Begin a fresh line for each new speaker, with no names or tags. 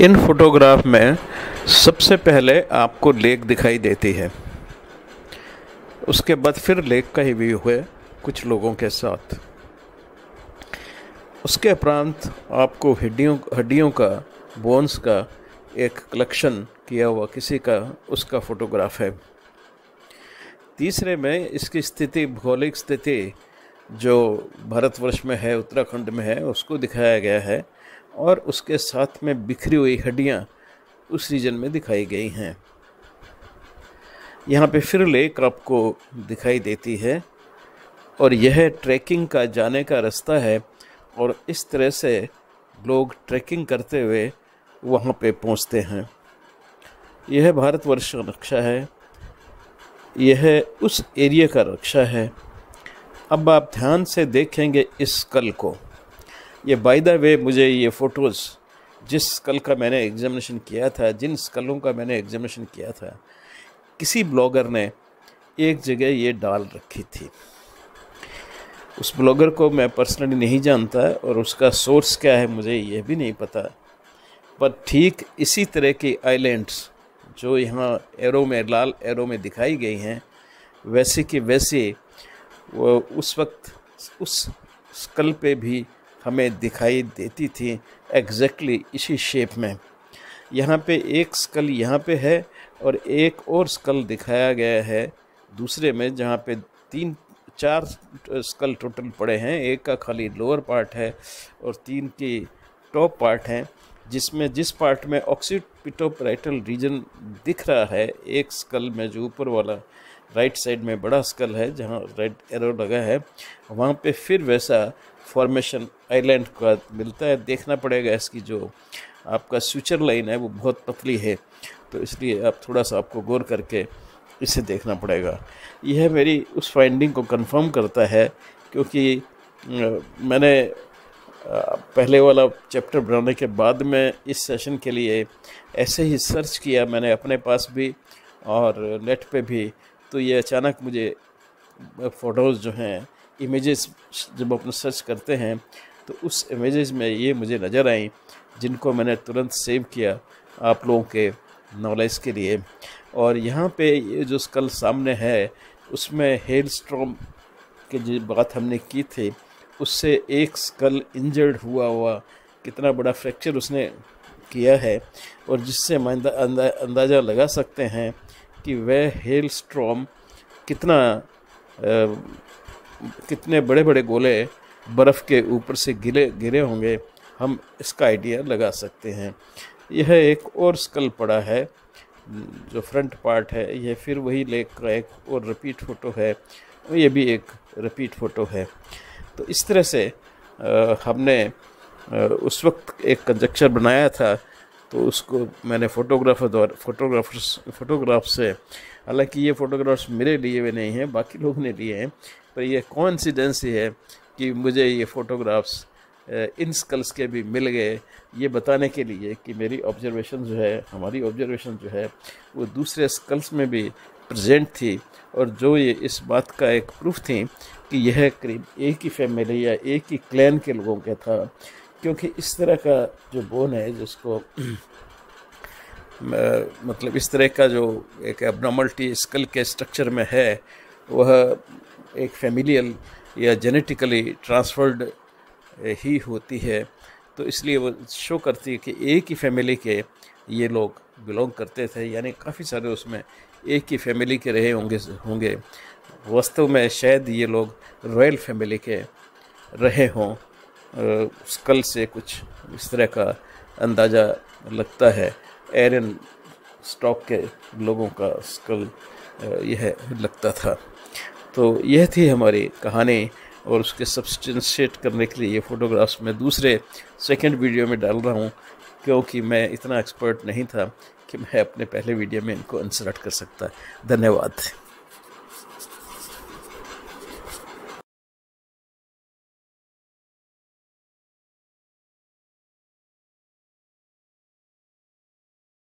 इन photograph में सबसे पहले आपको लेक दिखाई देती है उसके बाद फिर लेक का ही व्यू है कुछ लोगों के साथ उसके उपरांत आपको हड्डियों हड्डियों का बोन्स का एक कलेक्शन किया हुआ किसी का उसका फोटोग्राफ है तीसरे में इसकी स्थिति भौगोलिक स्थिति जो भारतवर्ष में है उत्तराखंड में है उसको दिखाया गया है और उसके साथ में बिखरी हुई हड्डियाँ उस रीजन में दिखाई गई हैं यहाँ पे फिर लेक आपको दिखाई देती है और यह ट्रैकिंग का जाने का रास्ता है और इस तरह से लोग ट्रैकिंग करते हुए वहाँ पे पहुँचते हैं यह भारतवर्ष का नक्शा है यह उस एरिया का नक्शा है अब आप ध्यान से देखेंगे इस कल को ये बाय द वे मुझे ये फ़ोटोज़ जिस स्कल का मैंने एग्जामिनेशन किया था जिन स्कलों का मैंने एग्जामिनेशन किया था किसी ब्लॉगर ने एक जगह ये डाल रखी थी उस ब्लॉगर को मैं पर्सनली नहीं जानता और उसका सोर्स क्या है मुझे यह भी नहीं पता पर ठीक इसी तरह के आइलैंड्स जो यहाँ एरो में लाल एरो में दिखाई गई हैं वैसे कि वैसे वो उस वक्त उस स्कल पे भी हमें दिखाई देती थी एग्जैक्टली exactly इसी शेप में यहाँ पे एक स्कल यहाँ पे है और एक और स्कल दिखाया गया है दूसरे में जहाँ पे तीन चार स्कल टोटल पड़े हैं एक का खाली लोअर पार्ट है और तीन की टॉप पार्ट हैं जिसमें जिस पार्ट में ऑक्सीपिटोपराइटल रीजन दिख रहा है एक स्कल में जो ऊपर वाला राइट साइड में बड़ा स्कल है जहाँ रेड एरो लगा है वहाँ पे फिर वैसा फॉर्मेशन आइलैंड का मिलता है देखना पड़ेगा इसकी जो आपका फ्यूचर लाइन है वो बहुत पतली है तो इसलिए आप थोड़ा सा आपको गौर करके इसे देखना पड़ेगा यह मेरी उस फाइंडिंग को कंफर्म करता है क्योंकि मैंने पहले वाला चैप्टर बनाने के बाद में इस सेशन के लिए ऐसे ही सर्च किया मैंने अपने पास भी और नेट पे भी तो ये अचानक मुझे फ़ोटोज़ जो हैं इमेजेस जब अपना सर्च करते हैं तो उस इमेजेस में ये मुझे नज़र आई जिनको मैंने तुरंत सेव किया आप लोगों के नॉलेज के लिए और यहाँ पे ये जो कल सामने है उसमें हेल स्ट्रॉम की जो बात हमने की थी उससे एक स्कल इंजर्ड हुआ हुआ कितना बड़ा फ्रैक्चर उसने किया है और जिससे हम अंदा, अंदाज़ा लगा सकते हैं कि वह हेल स्ट्रॉम कितना आ, कितने बड़े बड़े गोले बर्फ़ के ऊपर से गिरे गिरे होंगे हम इसका आइडिया लगा सकते हैं यह एक और स्कल पड़ा है जो फ्रंट पार्ट है यह फिर वही लेक का एक और रिपीट फ़ोटो है ये भी एक रिपीट फ़ोटो है तो इस तरह से आ, हमने आ, उस वक्त एक कंजक्चर बनाया था तो उसको मैंने फोटोग्राफर द्वारा फोटोग्राफर्स फोटोग्राफ से हालांकि ये फोटोग्राफ्स मेरे लिए भी नहीं हैं बाकी लोगों ने लिए हैं पर यह कॉन्सिडेंस है कि मुझे ये फ़ोटोग्राफ्स इन स्कल्स के भी मिल गए ये बताने के लिए कि मेरी ऑब्जर्वेशन जो है हमारी ऑब्जर्वेशन जो है वो दूसरे स्कल्स में भी प्रेजेंट थी और जो ये इस बात का एक प्रूफ थी कि यह करीब एक ही फैमिली या एक ही क्लैन के लोगों का था क्योंकि इस तरह का जो बोन है जिसको मतलब इस तरह का जो एक एबनॉमल्टी स्कल के स्ट्रक्चर में है वह एक फैमिलियल या जेनेटिकली ट्रांसफर्ड ही होती है तो इसलिए वो शो करती है कि एक ही फैमिली के ये लोग बिलोंग करते थे यानी काफ़ी सारे उसमें एक ही फैमिली के रहे होंगे होंगे वास्तव में शायद ये लोग रॉयल फैमिली के रहे हों स्कल से कुछ इस तरह का अंदाज़ा लगता है एरन स्टॉक के लोगों का स्कल यह लगता था तो यह थी हमारी कहानी और उसके सब्सटेंशिएट करने के लिए ये फ़ोटोग्राफ्स मैं दूसरे सेकंड वीडियो में डाल रहा हूँ क्योंकि मैं इतना एक्सपर्ट नहीं था कि मैं अपने पहले वीडियो में इनको इंसर्ट कर सकता धन्यवाद